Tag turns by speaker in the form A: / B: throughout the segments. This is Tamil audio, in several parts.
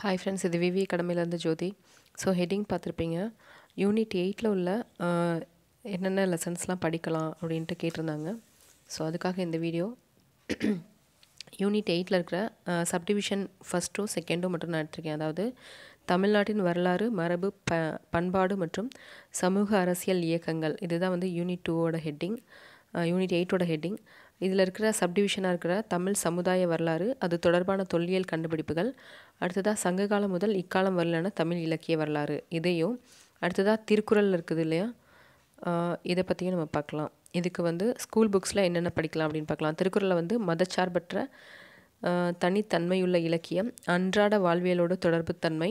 A: ஹாய் ஃப்ரெண்ட்ஸ் இது விவி கடமையிலேருந்து ஜோதி ஸோ ஹெட்டிங் பார்த்துருப்பீங்க யூனிட் எயிட்டில் உள்ள என்னென்ன லெசன்ஸ்லாம் படிக்கலாம் அப்படின்ட்டு கேட்டிருந்தாங்க ஸோ அதுக்காக இந்த வீடியோ யூனிட் எயிட்டில் இருக்கிற சப்டிவிஷன் ஃபஸ்ட்டும் செகண்டும் மட்டும் நான் எடுத்திருக்கேன் அதாவது தமிழ்நாட்டின் வரலாறு மரபு ப பண்பாடு மற்றும் சமூக அரசியல் இயக்கங்கள் இதுதான் வந்து யூனிட் டூவோட ஹெட்டிங் யூனிட் எயிட்டோட ஹெட்டிங் இதில் இருக்கிற சப்டிவிஷனாக இருக்கிற தமிழ் சமுதாய வரலாறு அது தொடர்பான தொல்லியல் கண்டுபிடிப்புகள் அடுத்ததாக சங்ககாலம் முதல் இக்காலம் வரலான தமிழ் இலக்கிய வரலாறு இதையும் அடுத்ததாக திருக்குறள் இருக்குது இல்லையா இதை பற்றியும் நம்ம பார்க்கலாம் இதுக்கு வந்து ஸ்கூல் புக்ஸில் என்னென்ன படிக்கலாம் அப்படின்னு பார்க்கலாம் திருக்குறளை வந்து மதச்சார்பற்ற தனித்தன்மையுள்ள இலக்கியம் அன்றாட வாழ்வியலோடு தொடர்புத்தன்மை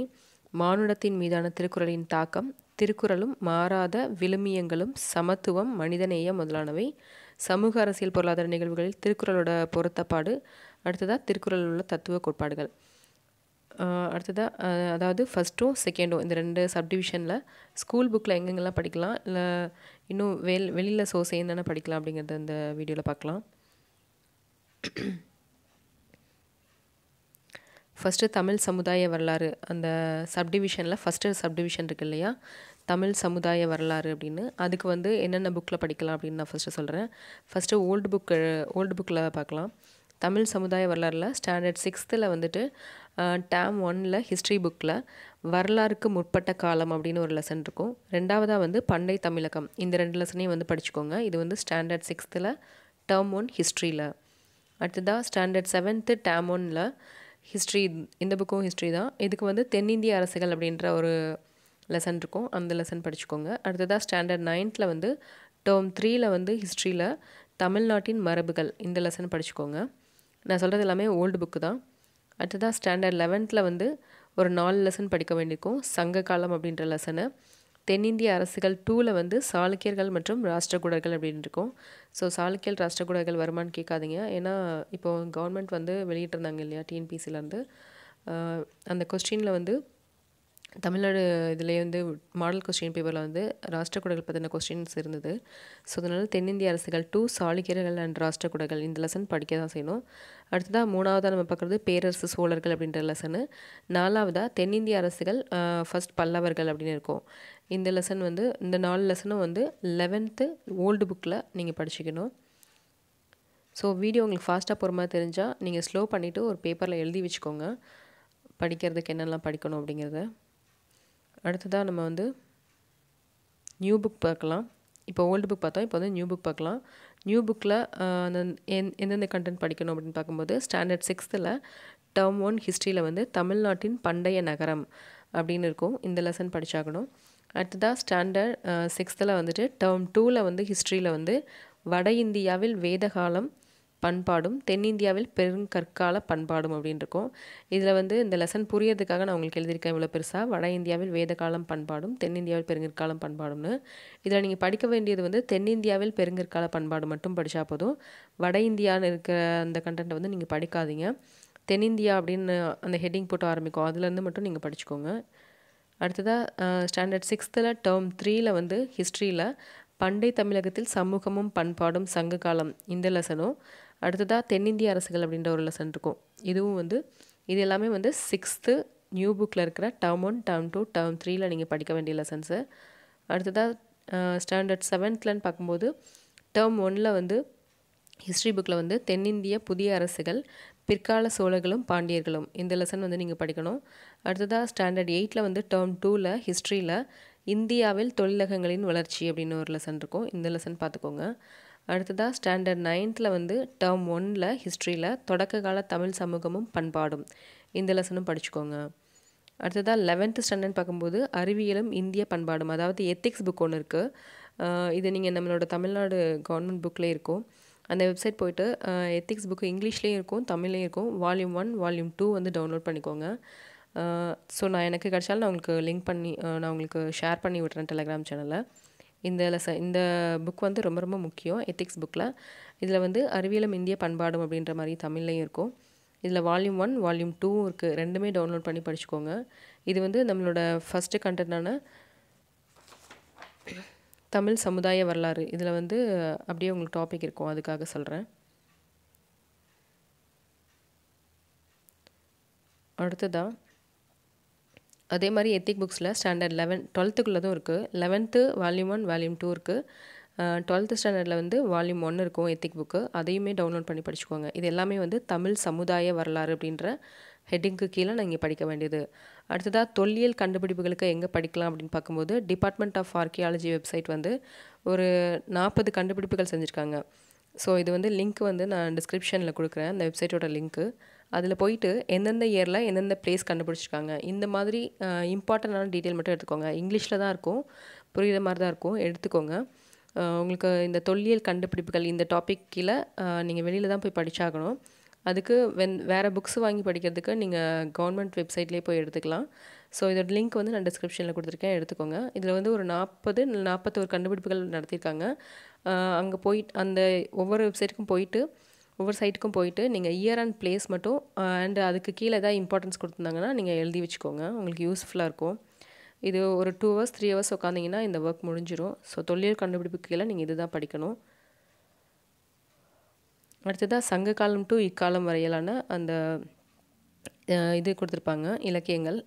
A: மானுடத்தின் மீதான திருக்குறளின் தாக்கம் திருக்குறளும் மாறாத விழுமியங்களும் சமத்துவம் மனிதநேயம் முதலானவை சமூக அரசியல் பொருளாதார நிகழ்வுகளில் திருக்குறளோட பொருத்தப்பாடு அடுத்ததாக திருக்குறளில் உள்ள தத்துவ கோட்பாடுகள் அடுத்ததாக அதாவது ஃபஸ்ட்டும் செகண்டும் இந்த ரெண்டு சப்டிவிஷனில் ஸ்கூல் புக்கில் எங்கெங்கெல்லாம் படிக்கலாம் இல்லை இன்னும் வெள் வெளியில் சோர்ஸ் என்னென்ன படிக்கலாம் அப்படிங்கிறத இந்த வீடியோவில் பார்க்கலாம் ஃபஸ்ட்டு தமிழ் சமுதாய வரலாறு அந்த சப்டிவிஷனில் ஃபஸ்ட்டு சப்டிவிஷன் இருக்குது இல்லையா தமிழ் சமுதாய வரலாறு அப்படின்னு அதுக்கு வந்து என்னென்ன புக்கில் படிக்கலாம் அப்படின்னு நான் ஃபஸ்ட்டு சொல்கிறேன் ஃபஸ்ட்டு ஓல்டு புக்கு ஓல்டு புக்கில் பார்க்கலாம் தமிழ் சமுதாய வரலாறில் ஸ்டாண்டர்ட் சிக்ஸ்த்தில் வந்துட்டு டேம் ஒன்னில் ஹிஸ்ட்ரி புக்கில் வரலாறுக்கு முற்பட்ட காலம் அப்படின்னு ஒரு லெசன் இருக்கும் ரெண்டாவதாக வந்து பண்டை தமிழகம் இந்த ரெண்டு லெசனையும் வந்து படிச்சுக்கோங்க இது வந்து ஸ்டாண்டர்ட் சிக்ஸ்த்தில் டேர்ம் ஒன் ஹிஸ்ட்ரியில் அடுத்ததாக ஸ்டாண்டர்ட் செவன்த்து டேம் ஒனில் ஹிஸ்ட்ரி இந்த புக்கும் ஹிஸ்ட்ரி தான் இதுக்கு வந்து தென்னிந்திய அரசுகள் அப்படின்ற ஒரு லெசன் இருக்கும் அந்த லெசன் படிச்சுக்கோங்க அடுத்ததாக ஸ்டாண்டர்ட் நைன்த்தில் வந்து டேர்ம் த்ரீயில் வந்து ஹிஸ்ட்ரியில் தமிழ்நாட்டின் மரபுகள் இந்த லெசன் படிச்சுக்கோங்க நான் சொல்கிறது எல்லாமே ஓல்டு புக்கு தான் அடுத்ததாக ஸ்டாண்டர்ட் லெவன்த்தில் வந்து ஒரு நாலு லெசன் படிக்க வேண்டியிருக்கும் சங்க காலம் அப்படின்ற லெசனு தென்னிந்திய அரசுகள் டூவில் வந்து சாளுக்கியர்கள் மற்றும் ராஷ்டிரகூடர்கள் அப்படின்னு இருக்கும் ஸோ சாளுக்கியல் ராஷ்டிரகூடர்கள் வருமானு கேட்காதீங்க ஏன்னா இப்போது கவர்மெண்ட் வந்து வெளியிட்டிருந்தாங்க இல்லையா டிஎன்பிசிலேருந்து அந்த கொஸ்டினில் வந்து தமிழ்நாடு இதுலேயே வந்து மாடல் கொஸ்டின் பேப்பரில் வந்து ராஷ்டிரக்கூடங்கள் பற்றின கொஸ்டின்ஸ் இருந்தது ஸோ அதனால் தென்னிந்திய அரசுகள் டூ சாளுக்கியர்கள் அண்ட் ராஷ்டிரக்கூடங்கள் இந்த லெசன் படிக்க தான் செய்யணும் அடுத்ததாக மூணாவதாக நம்ம பார்க்குறது பேரரசு சோழர்கள் அப்படின்ற லெசனு நாலாவதாக தென்னிந்திய அரசுகள் ஃபஸ்ட் பல்லவர்கள் அப்படின்னு இருக்கும் இந்த லெசன் வந்து இந்த நாலு லெசனும் வந்து லெவன்த்து ஓல்டு புக்கில் நீங்கள் படிச்சுக்கணும் ஸோ வீடியோ உங்களுக்கு ஃபாஸ்ட்டாக போகிற மாதிரி தெரிஞ்சால் நீங்கள் ஸ்லோ பண்ணிவிட்டு ஒரு பேப்பரில் எழுதி வச்சுக்கோங்க படிக்கிறதுக்கு என்னெல்லாம் படிக்கணும் அப்படிங்கிறத அடுத்ததாக நம்ம வந்து நியூ புக் பார்க்கலாம் இப்போ ஓல்டு புக் பார்த்தோம் இப்போ வந்து நியூ புக் பார்க்கலாம் நியூ புக்கில் அந்த எந் எந்தெந்த கண்டென்ட் படிக்கணும் அப்படின்னு பார்க்கும்போது ஸ்டாண்டர்ட் சிக்ஸ்த்தில் டேர்ம் ஒன் ஹிஸ்ட்ரியில் வந்து தமிழ்நாட்டின் பண்டைய நகரம் அப்படின்னு இருக்கும் இந்த லெசன் படித்தாகணும் அடுத்ததாக ஸ்டாண்டர்ட் சிக்ஸ்த்தில் வந்துட்டு டேர்ம் டூவில் வந்து ஹிஸ்ட்ரியில் வந்து வட இந்தியாவில் வேத காலம் பண்பாடும் தென்னிந்தியாவில் பெருங்கற்கால பண்பாடும் அப்படின்னு இருக்கும் இதில் வந்து இந்த லெசன் புரியறதுக்காக நான் உங்களுக்கு எழுதியிருக்கேன் இவ்வளோ பெருசாக வட இந்தியாவில் வேதகாலம் பண்பாடும் தென்னிந்தியாவில் பெருங்கற்காலம் பண்பாடும்னு இதில் நீங்கள் படிக்க வேண்டியது வந்து தென்னிந்தியாவில் பெருங்கற்கால பண்பாடு மட்டும் படித்தா போதும் வட இந்தியான்னு இருக்கிற அந்த கண்டென்ட்டை வந்து நீங்கள் படிக்காதீங்க தென்னிந்தியா அப்படின்னு அந்த ஹெட்டிங் போட்டு ஆரம்பிக்கும் அதுலேருந்து மட்டும் நீங்கள் படிச்சுக்கோங்க அடுத்ததாக ஸ்டாண்டர்ட் சிக்ஸ்த்தில் டேர்ம் த்ரீயில் வந்து ஹிஸ்ட்ரியில் பண்டை தமிழகத்தில் சமூகமும் பண்பாடும் சங்க காலம் இந்த லெசனும் அடுத்ததாக தென்னிந்திய அரசுகள் அப்படின்ற ஒரு லெசன் இருக்கும் இதுவும் வந்து இது எல்லாமே வந்து சிக்ஸ்த்து நியூ புக்கில் இருக்கிற term one term two term த்ரீயில் நீங்கள் படிக்க வேண்டிய லெசன்ஸு அடுத்ததாக ஸ்டாண்டர்ட் செவன்த்லன்னு பார்க்கும்போது டேர்ம் ஒனில் வந்து ஹிஸ்ட்ரி புக்கில் வந்து தென்னிந்திய புதிய அரசுகள் பிற்கால சோழர்களும் பாண்டியர்களும் இந்த லெசன் வந்து நீங்கள் படிக்கணும் அடுத்ததாக ஸ்டாண்டர்ட் எயிட்டில் வந்து டேர்ம் டூவில் ஹிஸ்ட்ரியில் இந்தியாவில் தொழிலகங்களின் வளர்ச்சி அப்படின்னு ஒரு லெசன் இருக்கும் இந்த லெசன் பார்த்துக்கோங்க அடுத்ததாக ஸ்டாண்டர்ட் நைன்த்தில் வந்து டேர்ம் ஒனில் ஹிஸ்ட்ரியில் தொடக்க கால தமிழ் சமூகமும் பண்பாடும் இந்த லெசனும் படிச்சுக்கோங்க அடுத்ததாக லெவன்த்து ஸ்டாண்டர்ட் பார்க்கும்போது அறிவியலும் இந்திய பண்பாடும் அதாவது எத்திக்ஸ் புக் ஒன்று இருக்குது இது நீங்கள் நம்மளோட தமிழ்நாடு கவர்மெண்ட் புக்கில் இருக்கும் அந்த வெப்சைட் போய்ட்டு எத்திக்ஸ் புக்கு இங்கிலீஷ்லேயும் இருக்கும் தமிழ்லேயும் இருக்கும் வால்யூம் ஒன் வால்யூம் டூ வந்து டவுன்லோட் பண்ணிக்கோங்க ஸோ நான் எனக்கு கிடச்சாலும் நான் உங்களுக்கு லிங்க் பண்ணி நான் உங்களுக்கு ஷேர் பண்ணி விட்றேன் டெலகிராம் சேனலில் இந்த லெச இந்த புக் வந்து ரொம்ப ரொம்ப முக்கியம் எத்திக்ஸ் புக்கில் இதில் வந்து அறிவியலும் இந்திய பண்பாடும் அப்படின்ற மாதிரி தமிழ்லையும் இருக்கும் இதில் வால்யூம் ஒன் வால்யூம் டூ இருக்குது ரெண்டுமே டவுன்லோட் பண்ணி படிச்சுக்கோங்க இது வந்து நம்மளோட ஃபஸ்ட்டு கண்டென்ட்டான தமிழ் சமுதாய வரலாறு இதில் வந்து அப்படியே உங்களுக்கு டாபிக் இருக்கும் அதுக்காக சொல்கிறேன் அடுத்ததாக அதே மாதிரி எத்திக் புக்ஸில் ஸ்டாண்டர்ட் லெவன் டுவெல்த்துக்குள்ளதும் இருக்குது eleventh volume one volume two இருக்குது டுவெல்த்து ஸ்டாண்டர்டில் வந்து வால்யூம் ஒன் இருக்கும் எத்திக் புக்கு அதையுமே டவுன்லோட் பண்ணி படிச்சுக்கோங்க இது எல்லாமே வந்து தமிழ் சமுதாய வரலாறு அப்படின்ற ஹெட்டிங்க்கு கீழே நான் இங்கே படிக்க வேண்டியது அடுத்ததாக தொல்லியல் கண்டுபிடிப்புகளுக்கு எங்கே படிக்கலாம் அப்படின்னு பார்க்கும்போது டிபார்ட்மெண்ட் ஆஃப் ஆர்கியாலஜி வெப்சைட் வந்து ஒரு நாற்பது கண்டுபிடிப்புகள் செஞ்சுருக்காங்க ஸோ இது வந்து லிங்க் வந்து நான் டிஸ்கிரிப்ஷனில் கொடுக்குறேன் அந்த வெப்சைட்டோட லிங்க்கு அதில் போயிட்டு எந்தெந்த இயரில் எந்தெந்த பிளேஸ் கண்டுபிடிச்சிருக்காங்க இந்த மாதிரி இம்பார்ட்டண்டான டீட்டெயில் மட்டும் எடுத்துக்கோங்க இங்கிலீஷில் தான் இருக்கும் புரிகிற மாதிரி தான் இருக்கும் எடுத்துக்கோங்க உங்களுக்கு இந்த தொல்லியல் கண்டுபிடிப்புகள் இந்த டாபிக் கீழே நீங்கள் வெளியில் தான் போய் படித்தாகணும் அதுக்கு வென் வேறு புக்ஸ் வாங்கி படிக்கிறதுக்கு நீங்கள் கவர்மெண்ட் வெப்சைட்லேயே போய் எடுத்துக்கலாம் ஸோ இதோட லிங்க் வந்து நான் டிஸ்கிரிப்ஷனில் கொடுத்துருக்கேன் எடுத்துக்கோங்க இதில் வந்து ஒரு நாற்பது நாற்பத்தோரு கண்டுபிடிப்புகள் நடத்தியிருக்காங்க அங்கே போய் அந்த ஒவ்வொரு வெப்சைட்டுக்கும் போயிட்டு ஒவ்வொரு சைட்டுக்கும் போயிட்டு நீங்கள் இயர் அண்ட் பிளேஸ் மட்டும் அண்ட் அதுக்கு கீழே ஏதாவது இம்பார்ட்டன்ஸ் கொடுத்துருந்தாங்கன்னா நீங்கள் எழுதி வச்சுக்கோங்க உங்களுக்கு யூஸ்ஃபுல்லாக இருக்கும் இது ஒரு டூ ஹவர்ஸ் த்ரீ ஹவர்ஸ் உட்காந்திங்கன்னா இந்த ஒர்க் முடிஞ்சிடும் ஸோ தொழில் கண்டுபிடிப்புக்கு கீழே நீங்கள் இது தான் படிக்கணும் அடுத்ததாக சங்க காலம் டு இக்காலம் வரையிலான அந்த இது கொடுத்துருப்பாங்க இலக்கியங்கள்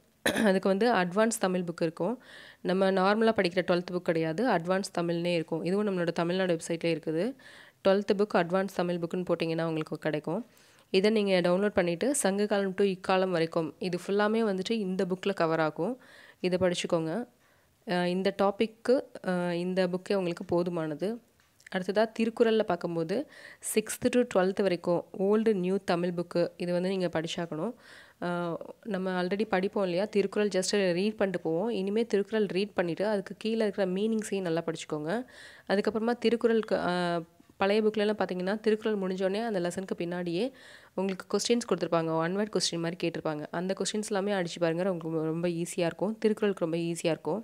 A: அதுக்கு வந்து அட்வான்ஸ் தமிழ் புக் இருக்கும் நம்ம நார்மலாக படிக்கிற டுவெல்த் புக் கிடையாது அட்வான்ஸ் தமிழ்னே இருக்கும் இதுவும் நம்மளோட தமிழ்நாடு வெப்சைட்லேயே இருக்குது டுவெல்த்து புக் அட்வான்ஸ் தமிழ் புக்குன்னு போட்டிங்கன்னா உங்களுக்கு கிடைக்கும் இதை நீங்கள் டவுன்லோட் பண்ணிவிட்டு சங்க காலம் டு இக்காலம் வரைக்கும் இது ஃபுல்லாமே வந்துட்டு இந்த புக்கில் கவர் ஆகும் இதை படிச்சுக்கோங்க இந்த டாப்பிக்கு இந்த புக்கே உங்களுக்கு போதுமானது அடுத்ததாக திருக்குறளில் பார்க்கும்போது சிக்ஸ்த்து டு டுவெல்த்து வரைக்கும் ஓல்டு நியூ தமிழ் புக்கு இது வந்து நீங்கள் படிச்சாக்கணும் நம்ம ஆல்ரெடி படிப்போம் இல்லையா திருக்குறள் ஜஸ்ட் ரீட் பண்ணிட்டு போவோம் இனிமேல் திருக்குறள் ரீட் பண்ணிவிட்டு அதுக்கு கீழே இருக்கிற மீனிங்ஸையும் நல்லா படிச்சுக்கோங்க அதுக்கப்புறமா திருக்குறளுக்கு பழைய புக்கிலலாம் பார்த்தீங்கன்னா திருக்குறள் முடிஞ்சோடனே அந்த லெசனுக்கு பின்னாடியே உங்களுக்கு கொஸ்டின்ஸ் கொடுத்துருப்பாங்க ஒன் வேர்ட் கொஸ்டின் மாதிரி கேட்டிருப்பாங்க அந்த கொஸ்டின்ஸ் எல்லாமே அடிச்சு பாருங்கள் உங்களுக்கு ரொம்ப ஈஸியாக இருக்கும் திருக்குறளுக்கு ரொம்ப ஈஸியாக இருக்கும்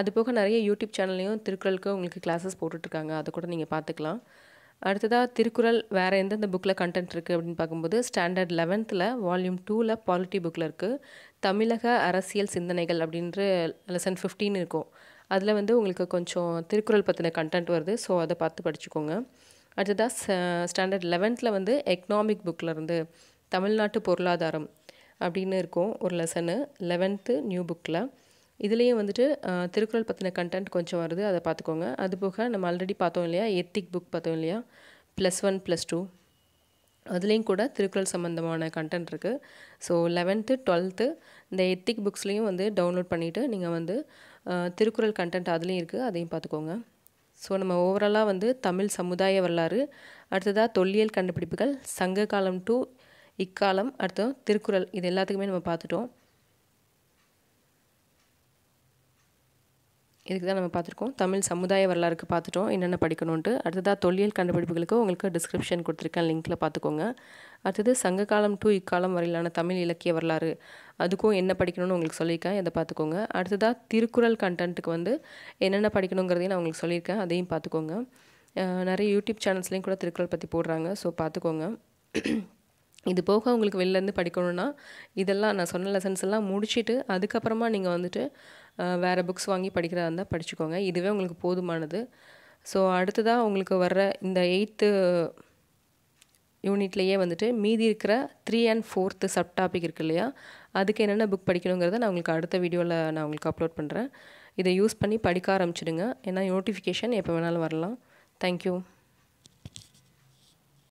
A: அது போக நிறைய யூடியூப் சேனல்லையும் திருக்குறளுக்கு உங்களுக்கு கிளாஸஸ் போட்டுட்ருக்காங்க அதை கூட நீங்கள் பார்த்துக்கலாம் அடுத்ததாக திருக்குறள் வேறு எந்தெந்த புக்கில் கண்டென்ட் இருக்குது அப்படின்னு பார்க்கும்போது ஸ்டாண்டர்ட் லெவன்த்தில் வால்யூம் டூவில் பாலிட்டி புக்கில் இருக்குது தமிழக அரசியல் சிந்தனைகள் அப்படின்ற லெசன் ஃபிஃப்டீன் இருக்கும் அதில் வந்து உங்களுக்கு கொஞ்சம் திருக்குறள் பற்றின கண்டென்ட் வருது ஸோ அதை பார்த்து படிச்சுக்கோங்க அடுத்ததாக ஸ்டாண்டர்ட் லெவன்த்தில் வந்து எக்னாமிக் புக்கில் இருந்து தமிழ்நாட்டு பொருளாதாரம் அப்படின்னு இருக்கும் ஒரு லெசனு லெவன்த்து நியூ புக்கில் இதுலேயும் வந்துட்டு திருக்குறள் பற்றின கண்டென்ட் கொஞ்சம் வருது அதை பார்த்துக்கோங்க அது போக நம்ம ஆல்ரெடி பார்த்தோம் இல்லையா எத்திக் புக் பார்த்தோம் இல்லையா ப்ளஸ் ஒன் ப்ளஸ் டூ அதுலேயும் கூட திருக்குறள் சம்மந்தமான கண்டென்ட் இருக்குது ஸோ லெவன்த்து டுவெல்த்து இந்த எத்திக் புக்ஸ்லேயும் வந்து டவுன்லோட் பண்ணிவிட்டு நீங்கள் வந்து திருக்குறள் கண்டென்ட் அதுலேயும் இருக்குது அதையும் பார்த்துக்கோங்க ஸோ நம்ம ஓவராலாக வந்து தமிழ் சமுதாய வரலாறு அடுத்ததாக தொல்லியல் கண்டுபிடிப்புகள் சங்க காலம் டு இக்காலம் அடுத்தது திருக்குறள் இது எல்லாத்துக்குமே நம்ம பார்த்துட்டோம் இதுக்கு தான் நம்ம பார்த்துருக்கோம் தமிழ் சமுதாய வரலாறுக்கு பார்த்துட்டோம் என்னென்ன படிக்கணுன்ட்டு அடுத்ததாக தொல்லியல் கண்டுபிடிப்புகளுக்கு உங்களுக்கு டிஸ்கிரிப்ஷன் கொடுத்துருக்கேன் லிங்க்கில் பார்த்துக்கோங்க அடுத்தது சங்ககாலம் டு இக்காலம் வரையிலான தமிழ் இலக்கிய வரலாறு அதுக்கும் என்ன படிக்கணும்னு உங்களுக்கு சொல்லியிருக்கேன் இதை பார்த்துக்கோங்க அடுத்ததாக திருக்குறள் கண்டென்ட்டுக்கு வந்து என்னென்ன படிக்கணுங்கிறதையும் நான் உங்களுக்கு சொல்லியிருக்கேன் அதையும் பார்த்துக்கோங்க நிறைய யூடியூப் சேனல்ஸ்லேயும் கூட திருக்குறள் பற்றி போடுறாங்க ஸோ பார்த்துக்கோங்க இது போக உங்களுக்கு வெளிலேருந்து படிக்கணும்னா இதெல்லாம் நான் சொன்ன லெசன்ஸ் எல்லாம் முடிச்சுட்டு அதுக்கப்புறமா நீங்கள் வந்துட்டு வேறு புக்ஸ் வாங்கி படிக்கிறதா இருந்தால் படிச்சுக்கோங்க இதுவே உங்களுக்கு போதுமானது ஸோ அடுத்ததாக உங்களுக்கு வர்ற இந்த எயித்து யூனிட்லேயே வந்துட்டு மீதி இருக்கிற three and fourth subtopic இருக்கு இல்லையா அதுக்கு என்னென்ன புக் படிக்கணுங்கிறத நான் உங்களுக்கு அடுத்த வீடியோவில் நான் உங்களுக்கு அப்லோட் பண்ணுறேன் இதை யூஸ் பண்ணி படிக்க ஆரம்பிச்சிடுங்க ஏன்னா நோட்டிஃபிகேஷன் எப்போ வேணாலும் வரலாம் தேங்க்யூ